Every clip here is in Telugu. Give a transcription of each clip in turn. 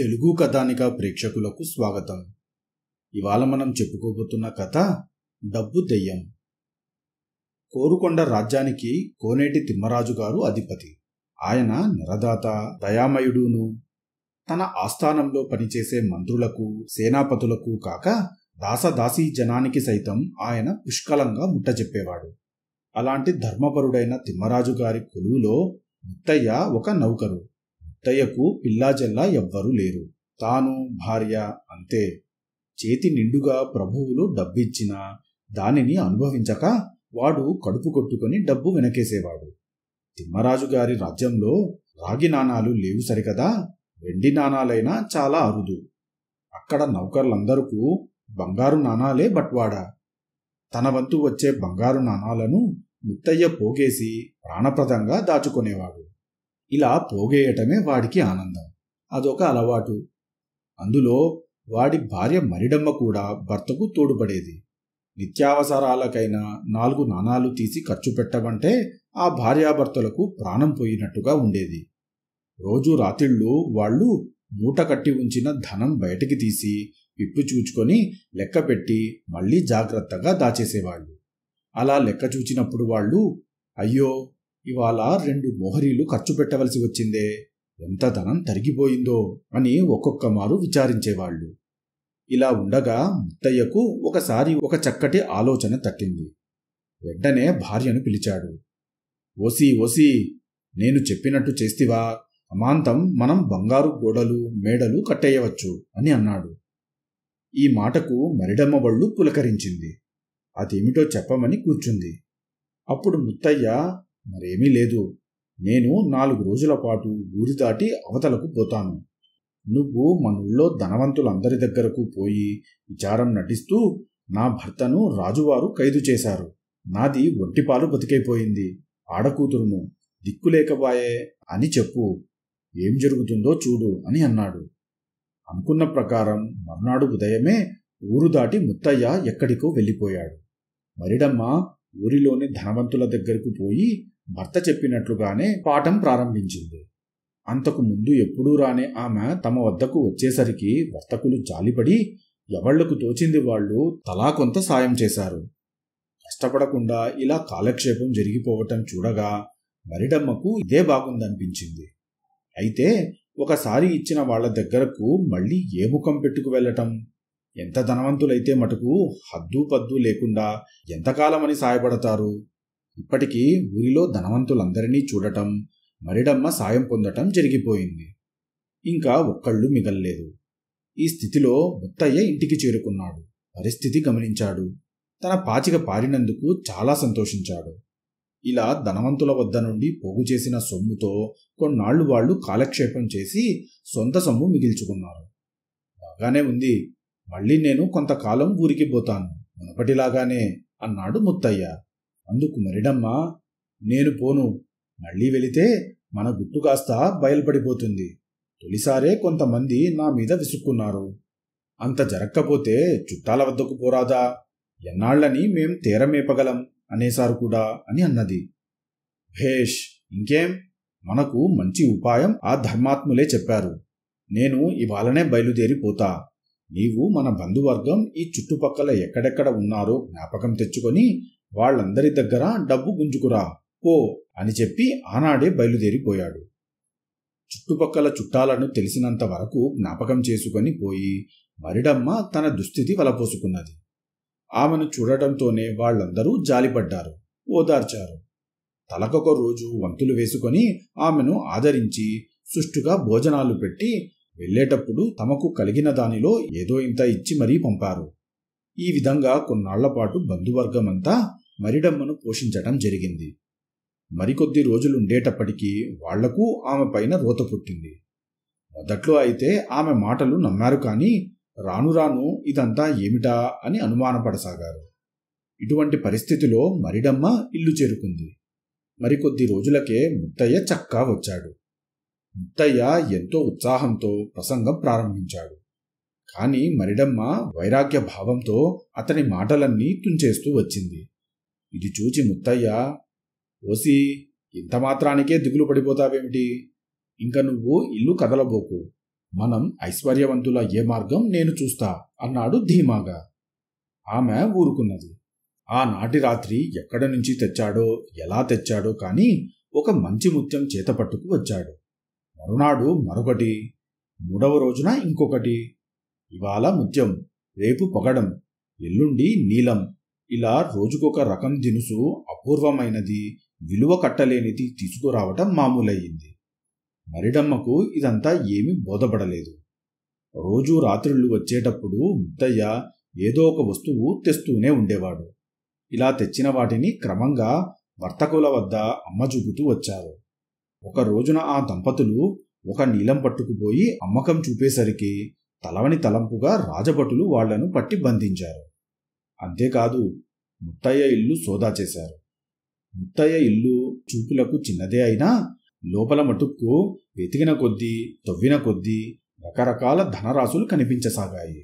తెలుగు కథానిక ప్రేక్షకులకు స్వాగతం ఇవాళ మనం చెప్పుకోబోతున్న కథ డబ్బు దెయ్యం కోరుకొండ రాజ్యానికి కోనేటి తిమ్మరాజు గారు అధిపతి ఆయన నిరదాత దయామయుడును తన ఆస్థానంలో పనిచేసే మంత్రులకు సేనాపతులకు కాక దాసదాసీ జనానికి సైతం ఆయన పుష్కలంగా ముట్టజెప్పేవాడు అలాంటి ధర్మపరుడైన తిమ్మరాజు గారి కొలువులో ముత్తయ్య ఒక నౌకరు అత్తయ్యకు పిల్లాజెల్లా ఎవ్వరూ లేరు తాను భార్య అంతే చేతి నిండుగా ప్రభువులు డబ్బిచ్చినా దానిని అనుభవించక వాడు కడుపు కొట్టుకొని డబ్బు వెనకేసేవాడు తిమ్మరాజు గారి రాజ్యంలో రాగి నాణాలు లేవు సరికదా వెండి నాణాలైనా చాలా అరుదు అక్కడ నౌకర్లందరకు బంగారు నాణాలే బట్వాడా తన వంతు వచ్చే బంగారు నాణాలను ముత్తయ్య పోగేసి ప్రాణప్రదంగా దాచుకునేవాడు ఇలా పోగేయటమే వాడికి ఆనందం అదొక అలవాటు అందులో వాడి భార్య మరిడమ్మ కూడా భర్తకు తోడుపడేది నిత్యావసరాలకైనా నాలుగు నాణాలు తీసి ఖర్చు పెట్టమంటే ఆ భార్యాభర్తలకు ప్రాణం పోయినట్టుగా ఉండేది రోజు రాత్రిళ్ళు వాళ్ళు మూట కట్టి ఉంచిన ధనం బయటికి తీసి విప్పు చూచుకొని లెక్క పెట్టి మళ్ళీ జాగ్రత్తగా దాచేసేవాళ్ళు అలా లెక్క చూచినప్పుడు వాళ్ళు అయ్యో ఇవాళ రెండు మోహరీలు ఖర్చు పెట్టవలసి వచ్చిందే ఎంత ధనం తరిగిపోయిందో అని ఒక్కొక్క మారు విచారించేవాళ్ళు ఇలా ఉండగా ముత్తయ్యకు ఒకసారి ఒక చక్కటి ఆలోచన తట్టింది వెంటనే భార్యను పిలిచాడు ఓసి ఓసి నేను చెప్పినట్టు చేస్తివా అమాంతం మనం బంగారు గోడలు మేడలు కట్టేయవచ్చు అని అన్నాడు ఈ మాటకు మరిడమ్మ వాళ్ళు పులకరించింది అదేమిటో చెప్పమని కూర్చుంది అప్పుడు ముత్తయ్య మరేమీ లేదు నేను నాలుగు రోజుల పాటు ఊరి దాటి అవతలకు పోతాను నువ్వు ఊళ్ళో ధనవంతులందరి దగ్గరకు పోయి విచారం నటిస్తూ నా భర్తను రాజువారు ఖైదు చేశారు నాది ఒంటిపాలు బతికైపోయింది ఆడకూతురును దిక్కులేకబాయే అని చెప్పు ఏం జరుగుతుందో చూడు అని అన్నాడు అనుకున్న ప్రకారం మర్నాడు ఉదయమే ఊరు దాటి ముత్తయ్య ఎక్కడికో వెళ్ళిపోయాడు మరిడమ్మ ఊరిలోని ధనవంతుల దగ్గరకు పోయి భర్త చెప్పినట్లుగానే పాఠం ప్రారంభించింది అంతకు ముందు ఎప్పుడూ రానే ఆమె తమ వద్దకు వచ్చేసరికి వర్తకులు జాలిపడి ఎవళ్లకు తోచింది వాళ్ళు తలా కొంత సాయం చేశారు కష్టపడకుండా ఇలా కాలక్షేపం జరిగిపోవటం చూడగా మరిడమ్మకు ఇదే బాగుందనిపించింది అయితే ఒకసారి ఇచ్చిన వాళ్ల దగ్గరకు మళ్ళీ ఏ ముఖం పెట్టుకు వెళ్ళటం ఎంత ధనవంతులైతే మటుకు హద్దు పద్దు లేకుండా ఎంతకాలమని సాయపడతారు ఇప్పటికీ ఊరిలో ధనవంతులందరినీ చూడటం మరిడమ్మ సాయం పొందటం జరిగిపోయింది ఇంకా ఒక్కళ్ళు మిగల్లేదు ఈ స్థితిలో ముత్తయ్య ఇంటికి చేరుకున్నాడు పరిస్థితి గమనించాడు తన పాచిక పారినందుకు చాలా సంతోషించాడు ఇలా ధనవంతుల వద్ద నుండి పోగు చేసిన సొమ్ముతో కొన్నాళ్లు వాళ్ళు కాలక్షేపం చేసి సొంత సొమ్ము మిగిల్చుకున్నారు బాగానే ఉంది మళ్ళీ నేను కొంతకాలం ఊరికి పోతాను మునపటిలాగానే అన్నాడు ముత్తయ్య అందుకు మరిడమ్మా నేను పోను మళ్ళీ వెళితే మన గుట్టు కాస్త బయలుపడిపోతుంది తొలిసారే కొంతమంది నా మీద విసుక్కున్నారు అంత జరక్కపోతే చుట్టాల వద్దకు పోరాదా ఎన్నాళ్లని మేం తీరమేపగలం అనేసారు కూడా అని అన్నది భేష్ ఇంకేం మనకు మంచి ఉపాయం ఆ ధర్మాత్ములే చెప్పారు నేను ఇవాళనే బయలుదేరిపోతా నీవు మన బంధువర్గం ఈ చుట్టుపక్కల ఎక్కడెక్కడ ఉన్నారో జ్ఞాపకం తెచ్చుకొని వాళ్ళందరి దగ్గర డబ్బు గుంజుకురా పో అని చెప్పి ఆనాడే బయలుదేరిపోయాడు చుట్టుపక్కల చుట్టాలను తెలిసినంత వరకు జ్ఞాపకం చేసుకొని పోయి మరిడమ్మ తన దుస్థితి వలపోసుకున్నది ఆమెను చూడటంతోనే వాళ్ళందరూ జాలిపడ్డారు ఓదార్చారు తలకొక రోజు వంతులు వేసుకొని ఆమెను ఆదరించి సుష్టుగా భోజనాలు పెట్టి వెళ్లేటప్పుడు తమకు కలిగిన దానిలో ఏదో ఇంత ఇచ్చి మరీ పంపారు ఈ విధంగా కొన్నాళ్లపాటు బంధువర్గమంతా మరిడమ్మను పోషించటం జరిగింది మరికొద్ది రోజులుండేటప్పటికీ వాళ్లకు ఆమె పైన రోత పుట్టింది మొదట్లో అయితే ఆమె మాటలు నమ్మారు కానీ రాను రాను ఇదంతా ఏమిటా అని అనుమానపడసాగారు ఇటువంటి పరిస్థితిలో మరిడమ్మ ఇల్లు చేరుకుంది మరికొద్ది రోజులకే ముత్తయ్య చక్కా వచ్చాడు ముత్తయ్య ఎంతో ఉత్సాహంతో ప్రసంగం ప్రారంభించాడు కాని మరిడమ్మ వైరాగ్య భావంతో అతని మాటలన్నీ తుంచేస్తూ వచ్చింది ఇది చూచి ముత్తయ్య ఓసి ఇంత మాత్రానికే దిగులు పడిపోతావేమిటి ఇంక నువ్వు ఇల్లు కదలబోకు మనం ఐశ్వర్యవంతుల ఏ మార్గం నేను చూస్తా అన్నాడు ధీమాగా ఆమె ఊరుకున్నది ఆనాటి రాత్రి ఎక్కడ నుంచి తెచ్చాడో ఎలా తెచ్చాడో కానీ ఒక మంచి ముత్యం చేతపట్టుకు వచ్చాడు మరునాడు మరొకటి మూడవ రోజున ఇంకొకటి ఇవాళ ముత్యం రేపు పొగడం ఎల్లుండి నీలం ఇలా రోజుకొక రకం దినుసు అపూర్వమైనది విలువ కట్టలేనిది తీసుకురావటం మామూలయ్యింది మరిడమ్మకు ఇదంతా ఏమీ బోధపడలేదు రోజూ రాత్రిళ్ళు వచ్చేటప్పుడు ముత్తయ్య ఏదో ఒక వస్తువు తెస్తూనే ఉండేవాడు ఇలా తెచ్చిన వాటిని క్రమంగా వర్తకుల వద్ద అమ్మ చూపుతూ వచ్చారు ఒక రోజున ఆ దంపతులు ఒక నీలం పట్టుకుపోయి అమ్మకం చూపేసరికి తలవని తలంపుగా రాజభటులు వాళ్లను పట్టి బంధించారు అంతేకాదు ముత్తయ్య ఇల్లు సోదా చేశారు ముత్తయ్య ఇల్లు చూపులకు చిన్నదే అయినా లోపల మటుక్కు వెతికిన కొద్దీ తవ్విన కొద్దీ రకరకాల ధనరాశులు కనిపించసాగాయి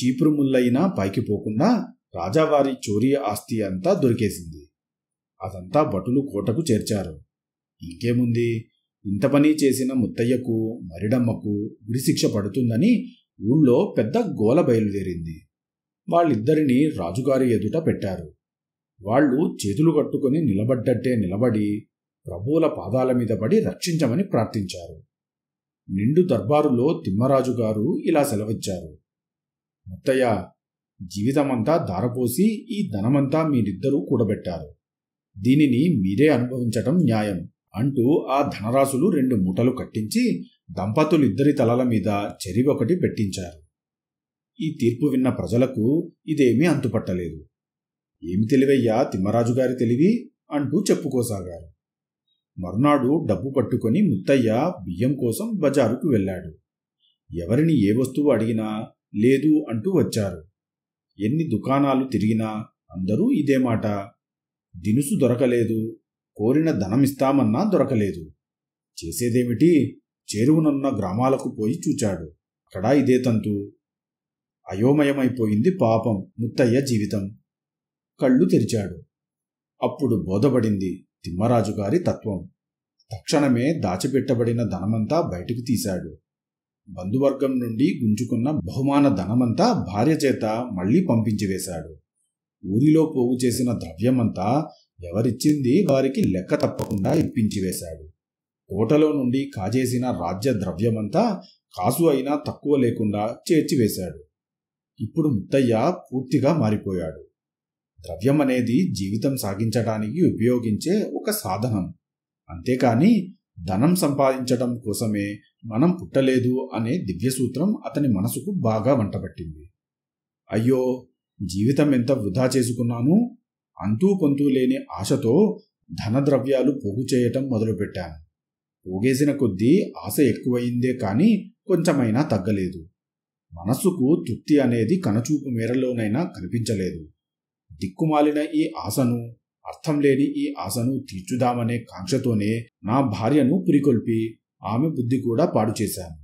చీపురు ముళ్ళైనా పైకి పోకుండా రాజావారి చోరీ ఆస్తి అంతా దొరికేసింది అదంతా భటులు కోటకు చేర్చారు ఇంకేముంది ఇంత పని చేసిన ముత్తయ్యకు మరిడమ్మకు గురిశిక్ష పడుతుందని ఊళ్ళో పెద్ద గోల బయలుదేరింది వాళ్ళిద్దరినీ రాజుగారి ఎదుట పెట్టారు వాళ్ళు చేతులు కట్టుకుని నిలబడ్డట్టే నిలబడి ప్రభువుల పాదాల మీద పడి రక్షించమని ప్రార్థించారు నిండు దర్బారులో తిమ్మరాజు గారు ఇలా సెలవిచ్చారు ముత్తయ్య జీవితమంతా దారపోసి ఈ ధనమంతా మీరిద్దరూ కూడబెట్టారు దీనిని మీరే అనుభవించటం న్యాయం అంటూ ఆ ధనరాశులు రెండు మూటలు కట్టించి దంపతులిద్దరి తలల మీద చెరివొకటి ఒకటి పెట్టించారు ఈ తీర్పు విన్న ప్రజలకు ఇదేమీ అంతుపట్టలేదు ఏమి తెలివయ్యా తిమ్మరాజుగారి తెలివి అంటూ చెప్పుకోసాగారు మరునాడు డబ్బు పట్టుకొని ముత్తయ్య బియ్యం కోసం బజారుకు వెళ్ళాడు ఎవరిని ఏ వస్తువు అడిగినా లేదు అంటూ వచ్చారు ఎన్ని దుకాణాలు తిరిగినా అందరూ ఇదే మాట దినుసు దొరకలేదు కోరిన ధనం ఇస్తామన్నా దొరకలేదు చేసేదేమిటి చేరువునున్న గ్రామాలకు పోయి చూచాడు అక్కడా ఇదే తంతు అయోమయమైపోయింది పాపం ముత్తయ్య జీవితం కళ్ళు తెరిచాడు అప్పుడు బోధపడింది తిమ్మరాజుగారి గారి తత్వం తక్షణమే దాచిపెట్టబడిన ధనమంతా బయటకు తీశాడు బంధువర్గం నుండి గుంజుకున్న బహుమాన ధనమంతా భార్య చేత మళ్లీ పంపించివేశాడు ఊరిలో పోగు చేసిన ద్రవ్యమంతా ఎవరిచ్చింది వారికి లెక్క తప్పకుండా ఇప్పించివేశాడు కోటలో నుండి కాజేసిన రాజ్య ద్రవ్యమంతా కాసు అయినా తక్కువ లేకుండా చేర్చివేశాడు ఇప్పుడు ముత్తయ్య పూర్తిగా మారిపోయాడు ద్రవ్యం అనేది జీవితం సాగించడానికి ఉపయోగించే ఒక సాధనం అంతేకాని ధనం సంపాదించడం కోసమే మనం పుట్టలేదు అనే దివ్యసూత్రం అతని మనసుకు బాగా వంటబట్టింది అయ్యో జీవితం ఎంత వృధా చేసుకున్నాను అంతూ పొంతూ లేని ఆశతో ధనద్రవ్యాలు పోగు చేయటం మొదలుపెట్టాను పోగేసిన కొద్దీ ఆశ ఎక్కువయిందే కానీ కొంచెమైనా తగ్గలేదు మనస్సుకు తృప్తి అనేది కనచూపు మేరలోనైనా కనిపించలేదు దిక్కుమాలిన ఈ ఆశను అర్థం లేని ఈ ఆశను తీర్చుదామనే కాంక్షతోనే నా భార్యను పురికొల్పి ఆమె బుద్ధి కూడా పాడు చేశాను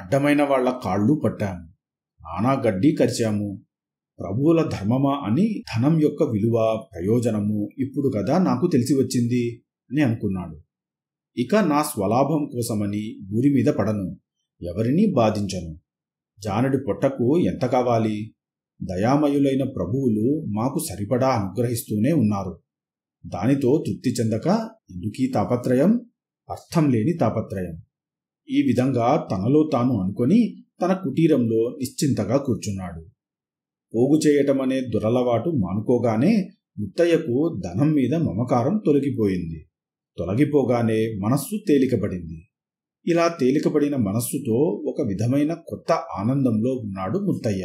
అడ్డమైన వాళ్ల కాళ్ళు పట్టాము నానా గడ్డి కరిచాము ప్రభువుల ధర్మమా అని ధనం యొక్క విలువ ప్రయోజనము ఇప్పుడు కదా నాకు తెలిసి వచ్చింది అని అనుకున్నాడు ఇక నా స్వలాభం కోసమని ఊరి మీద పడను ఎవరినీ బాధించను జానడి పొట్టకు ఎంత కావాలి దయామయులైన ప్రభువులు మాకు సరిపడా అనుగ్రహిస్తూనే ఉన్నారు దానితో తృప్తి చెందక ఎందుకీ తాపత్రయం అర్థం లేని తాపత్రయం ఈ విధంగా తనలో తాను అనుకొని తన కుటీరంలో నిశ్చింతగా కూర్చున్నాడు పోగు చేయటం అనే దురలవాటు మానుకోగానే ముత్తయ్యకు ధనం మీద మమకారం తొలగిపోయింది తొలగిపోగానే మనస్సు తేలికపడింది ఇలా తేలికబడిన మనస్సుతో ఒక విధమైన కొత్త ఆనందంలో ఉన్నాడు ముత్తయ్య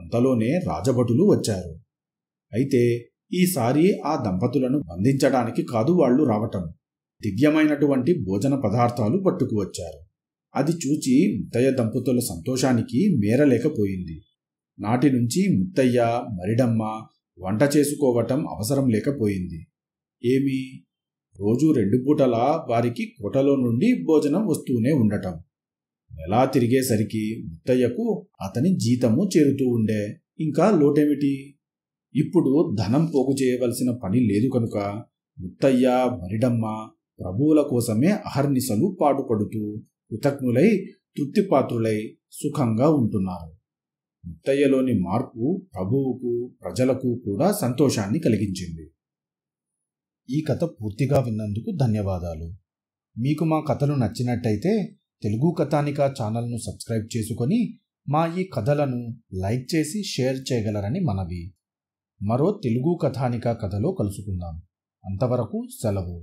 అంతలోనే రాజభటులు వచ్చారు అయితే ఈసారి ఆ దంపతులను బంధించడానికి కాదు వాళ్ళు రావటం దివ్యమైనటువంటి భోజన పదార్థాలు పట్టుకువచ్చారు అది చూచి ముత్తయ్య దంపతుల సంతోషానికి మేరలేకపోయింది నాటి నుంచి ముత్తయ్య మరిడమ్మ వంట చేసుకోవటం అవసరం లేకపోయింది ఏమి రోజు రెండు పూటలా వారికి కోటలో నుండి భోజనం వస్తూనే ఉండటం ఎలా తిరిగేసరికి ముత్తయ్యకు అతని జీతము చేరుతూ ఉండే ఇంకా లోటేమిటి ఇప్పుడు ధనం పోగు చేయవలసిన పని లేదు కనుక ముత్తయ్య మరిడమ్మ ప్రభువుల కోసమే అహర్నిశలు పాటుపడుతూ కృతజ్ఞులై తృప్తిపాత్రులై సుఖంగా ఉంటున్నారు ముత్తయ్యలోని మార్పు ప్రభువుకు ప్రజలకు కూడా సంతోషాన్ని కలిగించింది ఈ కథ పూర్తిగా విన్నందుకు ధన్యవాదాలు మీకు మా కథలు నచ్చినట్టయితే తెలుగు కథానిక ఛానల్ను సబ్స్క్రైబ్ చేసుకొని మా ఈ కథలను లైక్ చేసి షేర్ చేయగలరని మనవి మరో తెలుగు కథానిక కథలో కలుసుకుందాం అంతవరకు సెలవు